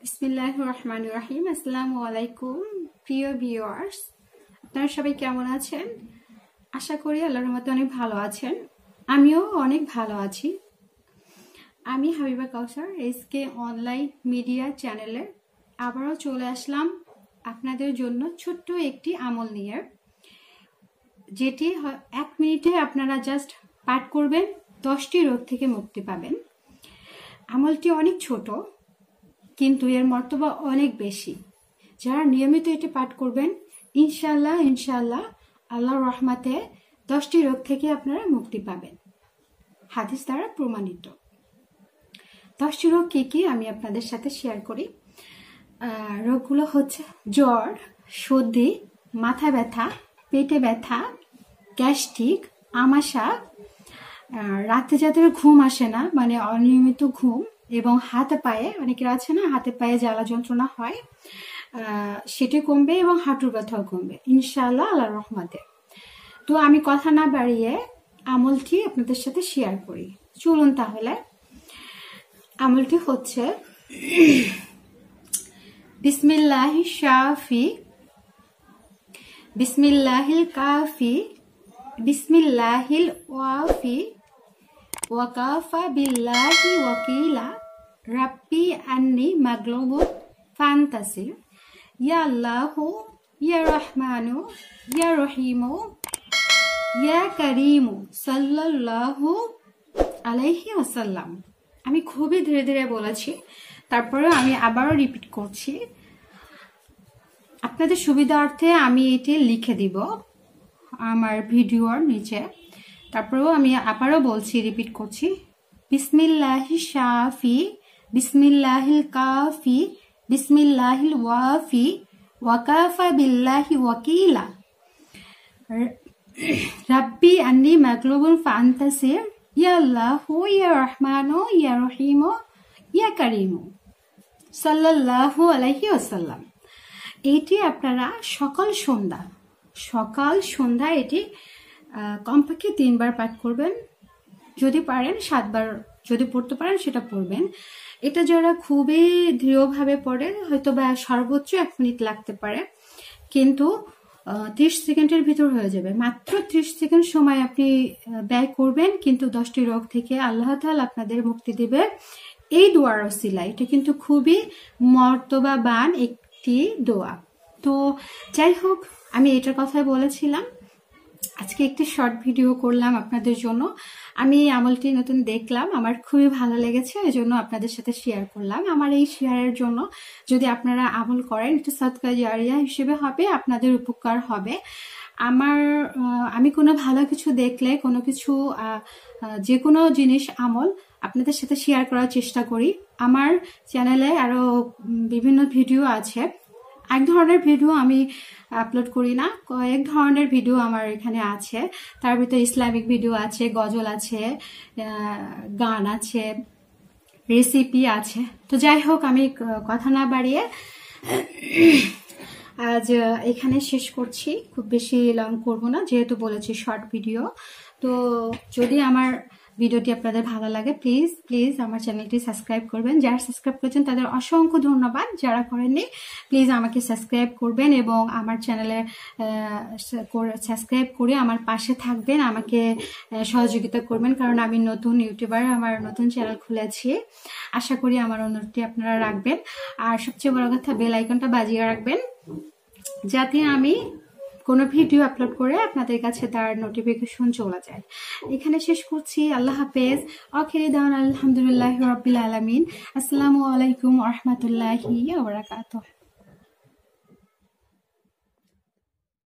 বিসমিল্লাহ রহমান রাহিম আসসালামু আলাইকুম প্রিয় আপনারা সবাই কেমন আছেন আশা করি আল্লাহর মতো অনেক ভালো আছেন আমিও অনেক ভালো আছি আমি Habiba Kausar SK online media চ্যানেলে আবারও চলে আসলাম আপনাদের জন্য ছোট্ট একটি আমল নিয়ে যেটি এক মিনিটে আপনারা জাস্ট পাঠ করবেন দশটি রোগ থেকে মুক্তি পাবেন আমলটি অনেক ছোট কিন্তু এর মর্তবা অনেক বেশি যারা নিয়মিত এটি পাঠ করবেন ইনশাল্লাহ ইনশাল্লাহ আল্লাহ রহমাতে দশটি রোগ থেকে আপনারা মুক্তি পাবেন হাদিস দ্বারা প্রমাণিত দশটি রোগ কী কী আমি আপনাদের সাথে শেয়ার করি রোগগুলো হচ্ছে জ্বর সর্দি মাথা ব্যথা পেটে ব্যথা গ্যাস্ট্রিক আমাশা রাতে যাদের ঘুম আসে না মানে অনিয়মিত ঘুম এবং হাতে পায়ে অনেকের মানে আছে না হাতে পায়ে জ্বালা যন্ত্রণা হয় সেটি কমবে এবং হাঁটুর ব্যথাও কমবে ইনশাল্লাহ আল্লাহ রহমাতে তো আমি কথা না বাড়িয়ে আমলটি আপনাদের সাথে শেয়ার করি চলুন তাহলে আমলটি হচ্ছে বিসমিল্লাহি শাফি বিসমিল্লাহিল কাফি বিসমিল্লাহিল ওয়াফি ওয়াকাফা বিল্লাহি ওয়াকিলা রাপ্পি আন্নি মাগলবুত ফান্তাসিল ইয়া আল্লাহু ইয়া রহমানু ইয়া রহিমু ইয়া করিমু সাল্লাল্লাহু আলাইহি ওয়াসাল্লাম আমি খুবই ধীরে ধীরে বলেছি তারপরে আমি আবারও রিপিট করছি আপনাদের সুবিধার্থে আমি এটি লিখে দিব আমার ভিডিওর নিচে তারপরেও আমি আবারও বলছি রিপিট করছি বিসমিল্লাহি শাফি বিসমিল্লাহিল কাফি বিসমিল্লাহিল ওয়াফি ওয়াকাফা বিল্লাহি ওয়াকিলা রাব্বি আন্নি মাগলুবুল ফান্তাসির ইয়া আল্লাহু ইয়া ও ইয়া রহিমো ইয়া কারিমো সাল্লাল্লাহু আলাইহি ওসাল্লাম এটি আপনারা সকাল সন্ধ্যা সকাল সন্ধ্যা এটি কমপক্ষে তিনবার পাঠ করবেন যদি পারেন সাতবার যদি পড়তে পারেন সেটা পড়বেন এটা যারা খুবই দৃঢ়ভাবে পড়ে হয়তো বা সর্বোচ্চ এক মিনিট লাগতে পারে কিন্তু ত্রিশ সেকেন্ডের ভিতর হয়ে যাবে মাত্র ত্রিশ সেকেন্ড সময় আপনি ব্যয় করবেন কিন্তু দশটি রোগ থেকে আল্লাহ তাল আপনাদের মুক্তি দেবে এই দোয়ার অসিলা এটা কিন্তু খুবই বান একটি দোয়া তো যাই হোক আমি এটার কথাই বলেছিলাম আজকে একটি শর্ট ভিডিও করলাম আপনাদের জন্য আমি এই আমলটি নতুন দেখলাম আমার খুবই ভালো লেগেছে এই জন্য আপনাদের সাথে শেয়ার করলাম আমার এই শেয়ারের জন্য যদি আপনারা আমল করেন একটু সৎকা জারিয়া হিসেবে হবে আপনাদের উপকার হবে আমার আমি কোনো ভালো কিছু দেখলে কোনো কিছু যে কোনো জিনিস আমল আপনাদের সাথে শেয়ার করার চেষ্টা করি আমার চ্যানেলে আরও বিভিন্ন ভিডিও আছে এক ধরনের ভিডিও আমি আপলোড করি না কয়েক ধরনের ভিডিও আমার এখানে আছে তার ভিতরে ইসলামিক ভিডিও আছে গজল আছে গান আছে রেসিপি আছে তো যাই হোক আমি কথা না বাড়িয়ে আজ এখানে শেষ করছি খুব বেশি লং করব না যেহেতু বলেছি শর্ট ভিডিও তো যদি আমার ভিডিওটি আপনাদের ভালো লাগে প্লিজ প্লিজ আমার চ্যানেলটি সাবস্ক্রাইব করবেন যারা সাবস্ক্রাইব করেছেন তাদের অসংখ্য ধন্যবাদ যারা করেননি প্লিজ আমাকে সাবস্ক্রাইব করবেন এবং আমার চ্যানেলে সাবস্ক্রাইব করে আমার পাশে থাকবেন আমাকে সহযোগিতা করবেন কারণ আমি নতুন ইউটিউবার আমার নতুন চ্যানেল খুলেছি আশা করি আমার অনুরোধটি আপনারা রাখবেন আর সবচেয়ে বড় কথা বেল আইকনটা বাজিয়ে রাখবেন যাতে আমি কোনো ভিডিও আপলোড করে আপনাদের কাছে তার নোটিফিকেশন চলে যায় এখানে শেষ করছি আল্লাহ হাফেজ অখেরি দান আলহামদুলিল্লাহ রবিল আলমিন আসসালামু আলাইকুম রহমতুল্লাহি